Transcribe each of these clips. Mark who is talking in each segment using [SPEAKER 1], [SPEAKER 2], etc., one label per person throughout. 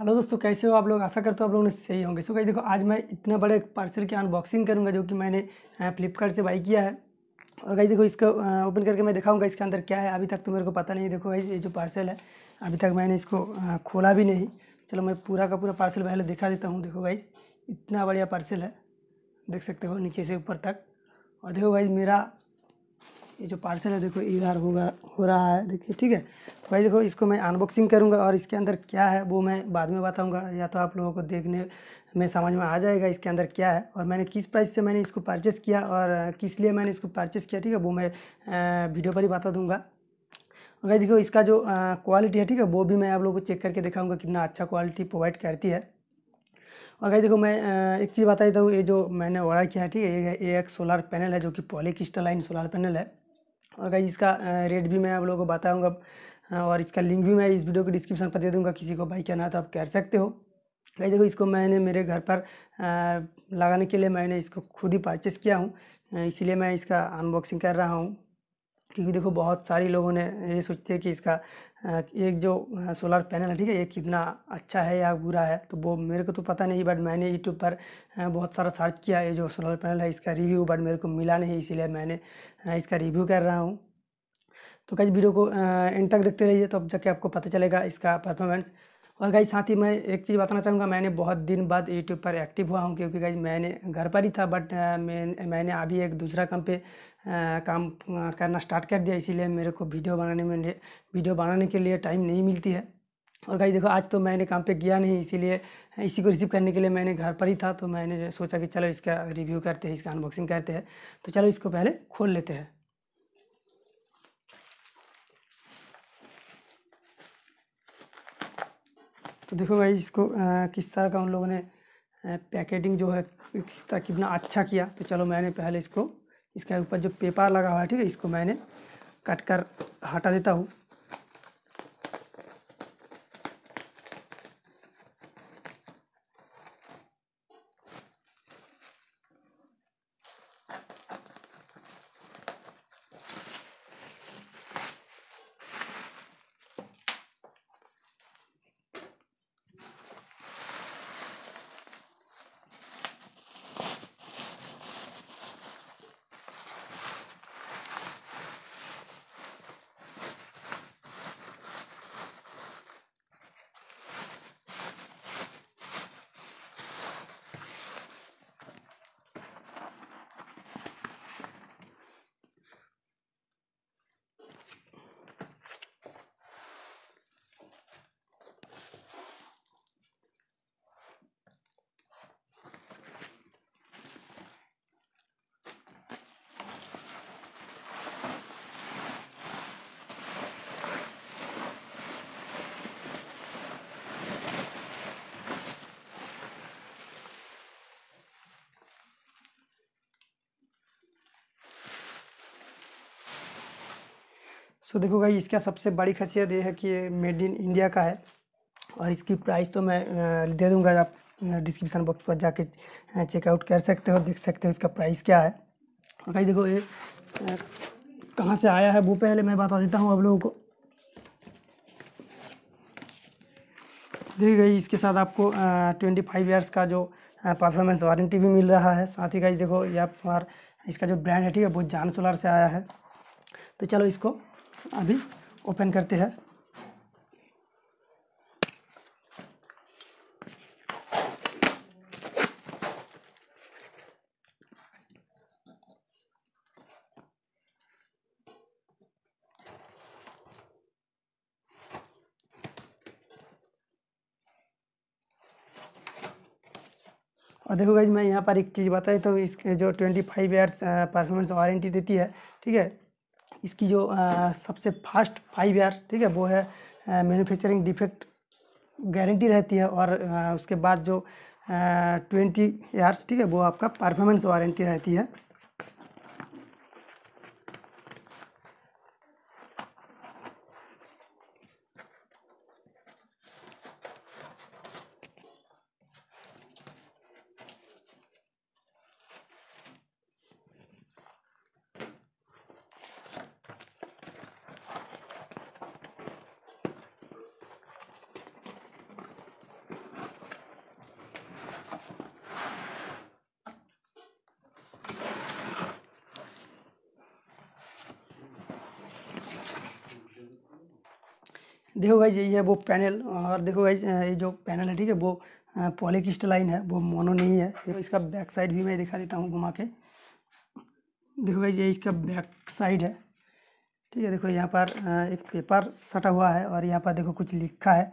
[SPEAKER 1] hello दोस्तों कैसे हो आप लोग आशा करते हो आप लोग ने सही होंगे सो कहीं देखो आज मैं इतने बड़े पार्सल की अनबॉक्सिंग करूँगा जो कि मैंने फ्लिपकार्ट से बाई किया है और कहीं देखो इसको ओपन करके मैं दिखाऊंगा इसके अंदर क्या है अभी तक तो मेरे को पता नहीं है देखो भाई ये जो पार्सल है अभी तक मैंने इसको खोला भी नहीं चलो मैं पूरा का पूरा पार्सल पहले दिखा देता हूँ देखो भाई इतना बढ़िया पार्सल है देख सकते हो नीचे से ऊपर तक और देखो भाई मेरा ये जो पार्सल है देखो इधर होगा हो रहा है देखिए ठीक है भाई देखो इसको मैं अनबॉक्सिंग करूँगा और इसके अंदर क्या है वो मैं बाद में बताऊँगा या तो आप लोगों को देखने में समझ में आ जाएगा इसके अंदर क्या है और मैंने किस प्राइस से मैंने इसको परचेस किया और किस लिए मैंने इसको परचेस किया ठीक है वो मैं वीडियो पर ही बता दूँगा और भाई देखो इसका जो क्वालिटी है ठीक है वो भी मैं आप लोगों को चेक करके दिखाऊँगा कितना अच्छा क्वालिटी प्रोवाइड करती है और भाई देखो मैं एक चीज़ बता देता हूँ ये जो मैंने ऑर्डर किया है ठीक है ये एक सोलर पैनल है जो कि पॉली सोलर पैनल है और कहीं इसका रेट भी मैं आप लोगों को बताऊँगा और इसका लिंक भी मैं इस वीडियो के डिस्क्रिप्शन पर दे दूँगा किसी को बाई करना तो आप कर सकते हो कहीं देखो इसको मैंने मेरे घर पर लगाने के लिए मैंने इसको खुद ही परचेस किया हूँ इसीलिए मैं इसका अनबॉक्सिंग कर रहा हूँ क्योंकि देखो बहुत सारे लोगों ने ये सोचते हैं कि इसका एक जो सोलर पैनल है ठीक है ये कितना अच्छा है या बुरा है तो वो मेरे को तो पता नहीं बट मैंने यूट्यूब पर बहुत सारा सर्च किया ये जो सोलर पैनल है इसका रिव्यू बट मेरे को मिला नहीं इसीलिए मैंने इसका रिव्यू कर रहा हूँ तो कई वीडियो को एंड तक देखते रहिए तो अब जाके आपको पता चलेगा इसका परफॉर्मेंस और गाइज साथ ही मैं एक चीज़ बताना चाहूँगा मैंने बहुत दिन बाद यूट्यूब पर एक्टिव हुआ हूँ क्योंकि गाइज मैंने घर पर ही था बट मैं मैंने अभी एक दूसरा काम पे आ, काम करना स्टार्ट कर दिया इसीलिए मेरे को वीडियो बनाने में वीडियो बनाने के लिए टाइम नहीं मिलती है और गाइज देखो आज तो मैंने काम पे गया नहीं इसीलिए इसी को रिसीव करने के लिए मैंने घर पर ही था तो मैंने सोचा कि चलो इसका रिव्यू करते हैं इसका अनबॉक्सिंग करते हैं तो चलो इसको पहले खोल लेते हैं तो देखो भाई इसको आ, किस तरह का उन लोगों ने पैकेटिंग जो है किस तरह कितना अच्छा किया तो चलो मैंने पहले इसको इसके ऊपर जो पेपर लगा हुआ है ठीक है इसको मैंने कट कर हटा देता हूँ सो देखो भाई इसका सबसे बड़ी खासियत ये है कि ये मेड इन इंडिया का है और इसकी प्राइस तो मैं दे दूँगा आप डिस्क्रिप्शन बॉक्स पर जाके चेकआउट कर सकते हो देख सकते हो इसका प्राइस क्या है और भाई देखो ये कहाँ से आया है वो पहले मैं बता देता हूँ आप लोगों को देखिए गई इसके साथ आपको ट्वेंटी फाइव ईयर्स का जो परफॉर्मेंस वारंटी भी मिल रहा है साथ ही गई देखो ये आप इसका जो ब्रांड है ठीक है वो जान सोलार से आया है तो चलो इसको अभी ओपन करते हैं और देखो गाइज मैं यहाँ पर एक चीज़ बताई तो इसके जो twenty five years performance warranty देती है ठीक है इसकी जो आ, सबसे फास्ट फाइव ईयर ठीक है वो है मैन्युफैक्चरिंग डिफेक्ट गारंटी रहती है और आ, उसके बाद जो ट्वेंटी ईयर्स ठीक है वो आपका परफॉर्मेंस वारंटी रहती है देखो गाइज ये है वो पैनल और देखो गाइज ये जो पैनल है ठीक है वो पॉलीक्रिस्टलाइन है वो मोनो नहीं है तो इसका बैक साइड भी मैं दिखा देता हूँ घुमा के देखो गाइज ये इसका बैक साइड है ठीक है देखो यहाँ पर एक पेपर सटा हुआ है और यहाँ पर देखो कुछ लिखा है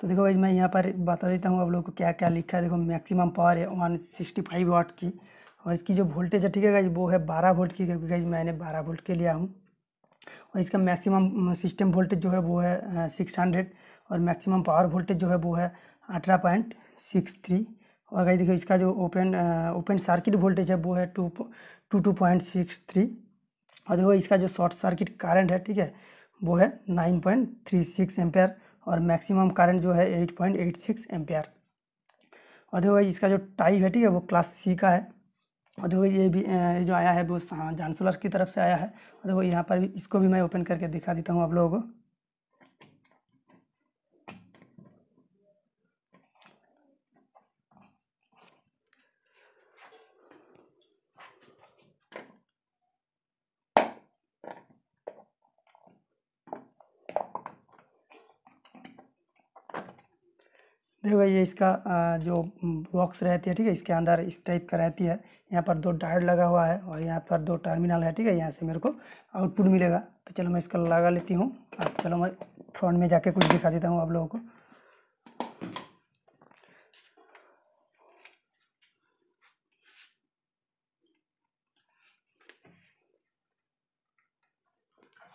[SPEAKER 1] तो देखो भाई मैं यहाँ पर बता देता हूँ आप लोग को क्या क्या लिखा है देखो मैक्सिमम पावर है वन सिक्सटी फाइव वाट की और इसकी जो वोल्टेज है ठीक है गाइज वो है बारह वोल्ट की क्योंकि गाइज मैंने बारह वोल्ट के लिया हूँ और इसका मैक्सिमम सिस्टम वोल्टेज जो है वो है सिक्स हंड्रेड और मैक्सिमम पावर वोल्टेज जो है वो है अठारह पॉइंट सिक्स थ्री और गाइस देखिए इसका जो ओपन ओपन सर्किट वोल्टेज है वो है two two two point six three और देखो इसका जो शॉर्ट सर्किट करंट है ठीक है वो है nine point three six ampere और मैक्सिमम करंट जो है eight point eight six ampere और देखो इसका जो टाइप है ठीक है वो क्लास सी का है और देखो ये भी ये जो आया है वो जानसुलर की तरफ से आया है और देखो यहाँ पर भी इसको भी मैं ओपन करके दिखा देता हूँ आप लोगों को देखो ये इसका जो बॉक्स रहती है ठीक है इसके अंदर इस टाइप का रहती है यहाँ पर दो डायड लगा हुआ है और यहाँ पर दो टर्मिनल है ठीक है यहाँ से मेरे को आउटपुट मिलेगा तो चलो मैं इसका लगा लेती हूँ अब चलो मैं फ्रंट में जाके कुछ दिखा देता हूँ आप लोगों को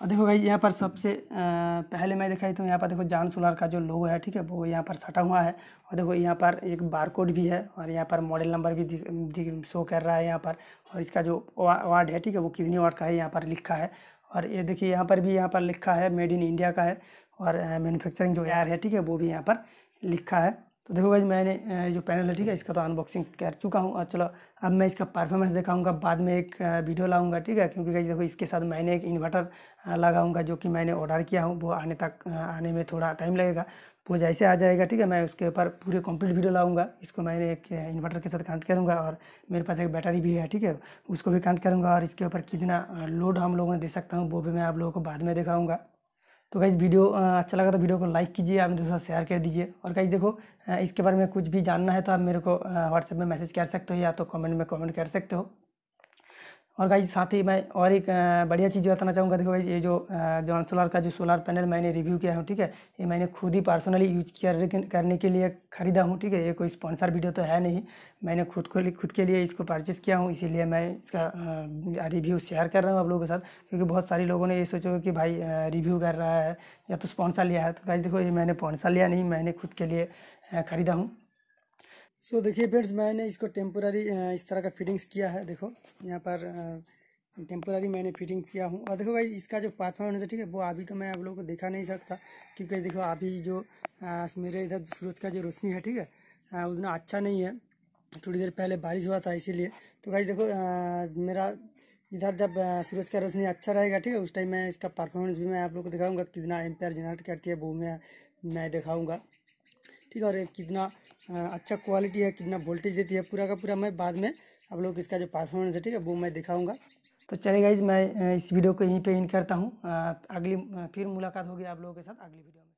[SPEAKER 1] और देखो भाई यहाँ पर सबसे पहले मैं दिखाई तो यहाँ पर देखो जान सोलर का जो लोगो है ठीक है वो यहाँ पर सटा हुआ है और देखो यहाँ पर एक बारकोड भी है और यहाँ पर मॉडल नंबर भी दिख, शो कर रहा है यहाँ पर और इसका जो वार्ड है ठीक है वो किडनी वार्ड का है यहाँ पर लिखा है और ये देखिए यहाँ पर भी यहाँ पर लिखा है मेड इन इंडिया का है और मैनुफैक्चरिंग जो यार है ठीक है वो भी यहाँ पर लिखा है तो देखो भाई मैंने जो पैनल है ठीक है इसका तो अनबॉक्सिंग कर चुका हूँ और चलो अब मैं इसका परफॉर्मेंस दिखाऊंगा बाद में एक वीडियो लाऊंगा ठीक है क्योंकि भाई देखो इसके साथ मैंने एक इन्वर्टर लगाऊंगा जो कि मैंने ऑर्डर किया हूँ वो आने तक आने में थोड़ा टाइम लगेगा वो जैसे आ जाएगा ठीक है मैं उसके ऊपर पूरे कंप्लीट वीडियो लाऊंगा इसको मैंने एक इन्वर्टर के साथ कनेक्ट करूँगा और मेरे पास एक बैटरी भी है ठीक है उसको भी कनेक्ट करूँगा और इसके ऊपर कितना लोड हम लोगों ने दे सकता हूँ वो भी मैं आप लोगों को बाद में दिखाऊँगा तो गाइज़ वीडियो अच्छा लगा तो वीडियो को लाइक कीजिए आप दोस्तों शेयर कर दीजिए और गाइज़ देखो इसके बारे में कुछ भी जानना है तो आप मेरे को व्हाट्सएप में मैसेज कर सकते हो या तो कमेंट में कमेंट कर सकते हो और गाइज साथ ही मैं और एक बढ़िया चीज़ बताना चाहूँगा देखो भाई ये जो जॉन सोलर का जो सोलर पैनल मैंने रिव्यू किया हूँ ठीक है ये मैंने खुद ही पर्सनली यूज किया करने के लिए ख़रीदा हूँ ठीक है ये कोई स्पॉन्सर वीडियो तो है नहीं मैंने खुद को खुद के लिए इसको परचेस किया हूँ इसीलिए मैं इसका रिव्यू शेयर कर रहा हूँ आप लोगों के साथ क्योंकि बहुत सारे लोगों ने ये सोचा कि भाई रिव्यू कर रहा है या तो स्पॉन्सर लिया है तो गाइज देखो ये मैंने स्पॉन्सर लिया नहीं मैंने खुद के लिए ख़रीदा हूँ सो so, देखिए फ्रेंड्स मैंने इसको टेम्पोरारी इस तरह का फिटिंग्स किया है देखो यहाँ पर टेम्पोरारी मैंने फिटिंग किया हूँ और देखो भाई इसका जो परफॉर्मेंस है ठीक है वो अभी तो मैं आप लोगों को दिखा नहीं सकता क्योंकि देखो अभी जो आ, मेरे इधर सूरज का जो रोशनी है ठीक है उतना अच्छा नहीं है थोड़ी देर पहले बारिश हुआ था इसीलिए तो भाई देखो आ, मेरा इधर जब सूरज का रोशनी अच्छा रहेगा ठीक है उस टाइम मैं इसका परफॉर्मेंस भी मैं आप लोग को दिखाऊँगा कितना एम्पेयर जनरेट करती है वो मैं मैं दिखाऊँगा ठीक है और कितना हाँ, अच्छा क्वालिटी है कितना वोल्टेज देती है पूरा का पूरा मैं बाद में आप लोग इसका जो परफॉर्मेंस है ठीक है वो मैं दिखाऊँगा तो चलेगा इस मैं इस वीडियो को यहीं पे इन करता हूँ अगली फिर मुलाकात होगी आप लोगों के साथ अगली वीडियो में